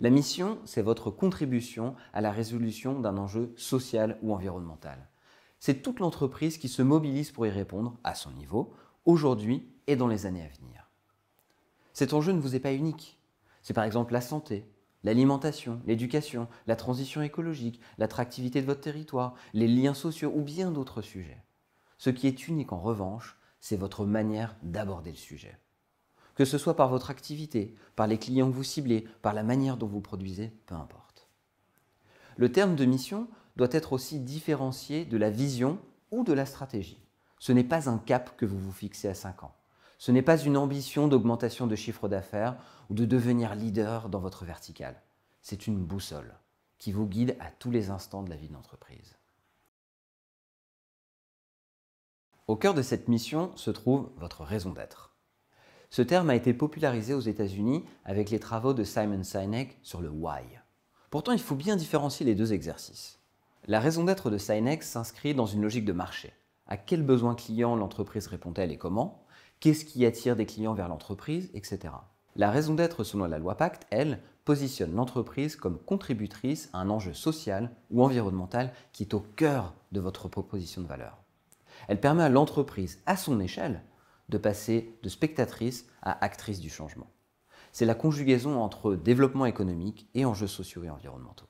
La mission, c'est votre contribution à la résolution d'un enjeu social ou environnemental. C'est toute l'entreprise qui se mobilise pour y répondre à son niveau, aujourd'hui et dans les années à venir. Cet enjeu ne vous est pas unique. C'est par exemple la santé, l'alimentation, l'éducation, la transition écologique, l'attractivité de votre territoire, les liens sociaux ou bien d'autres sujets. Ce qui est unique en revanche, c'est votre manière d'aborder le sujet que ce soit par votre activité, par les clients que vous ciblez, par la manière dont vous produisez, peu importe. Le terme de mission doit être aussi différencié de la vision ou de la stratégie. Ce n'est pas un cap que vous vous fixez à 5 ans. Ce n'est pas une ambition d'augmentation de chiffre d'affaires ou de devenir leader dans votre verticale. C'est une boussole qui vous guide à tous les instants de la vie d'entreprise. Au cœur de cette mission se trouve votre raison d'être. Ce terme a été popularisé aux États-Unis avec les travaux de Simon Sinek sur le why. Pourtant, il faut bien différencier les deux exercices. La raison d'être de Sinek s'inscrit dans une logique de marché. À quels besoins client l'entreprise répond-elle et comment Qu'est-ce qui attire des clients vers l'entreprise, etc. La raison d'être selon la loi Pacte, elle, positionne l'entreprise comme contributrice à un enjeu social ou environnemental qui est au cœur de votre proposition de valeur. Elle permet à l'entreprise, à son échelle, de passer de spectatrice à actrice du changement. C'est la conjugaison entre développement économique et enjeux sociaux et environnementaux.